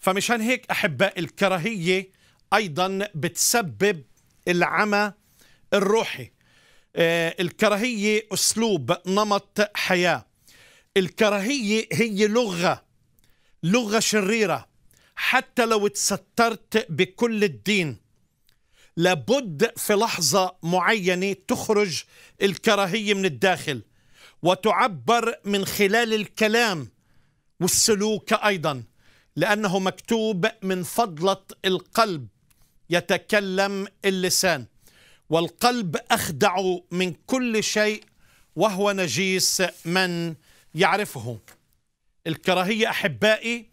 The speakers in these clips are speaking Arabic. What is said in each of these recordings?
فمشان هيك أحباء الكراهية أيضا بتسبب العمى الروحي آه، الكراهية أسلوب نمط حياة الكراهية هي لغة لغة شريرة حتى لو تسترت بكل الدين لابد في لحظة معينة تخرج الكراهية من الداخل وتعبر من خلال الكلام والسلوك أيضاً لأنه مكتوب من فضلة القلب يتكلم اللسان والقلب أخدع من كل شيء وهو نجيس من يعرفه الكراهية أحبائي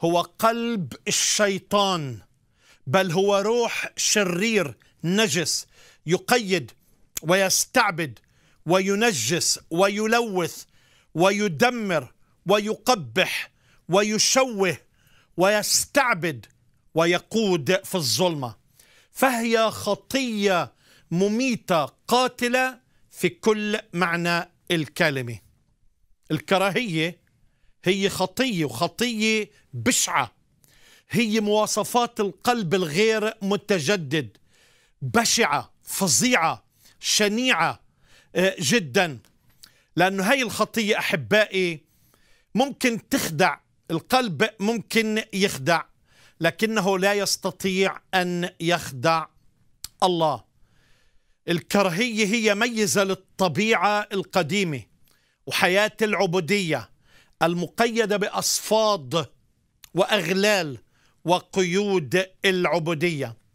هو قلب الشيطان بل هو روح شرير نجس يقيد ويستعبد وينجس ويلوث ويدمر ويقبح ويشوه ويستعبد ويقود في الظلمه فهي خطيه مميته قاتله في كل معنى الكلمه الكراهيه هي خطيه وخطيه بشعه هي مواصفات القلب الغير متجدد بشعه فظيعه شنيعه آه، جدا لانه هاي الخطيه احبائي ممكن تخدع القلب ممكن يخدع لكنه لا يستطيع ان يخدع الله الكرهيه هي ميزه للطبيعه القديمه وحياه العبوديه المقيده باصفاد واغلال وقيود العبوديه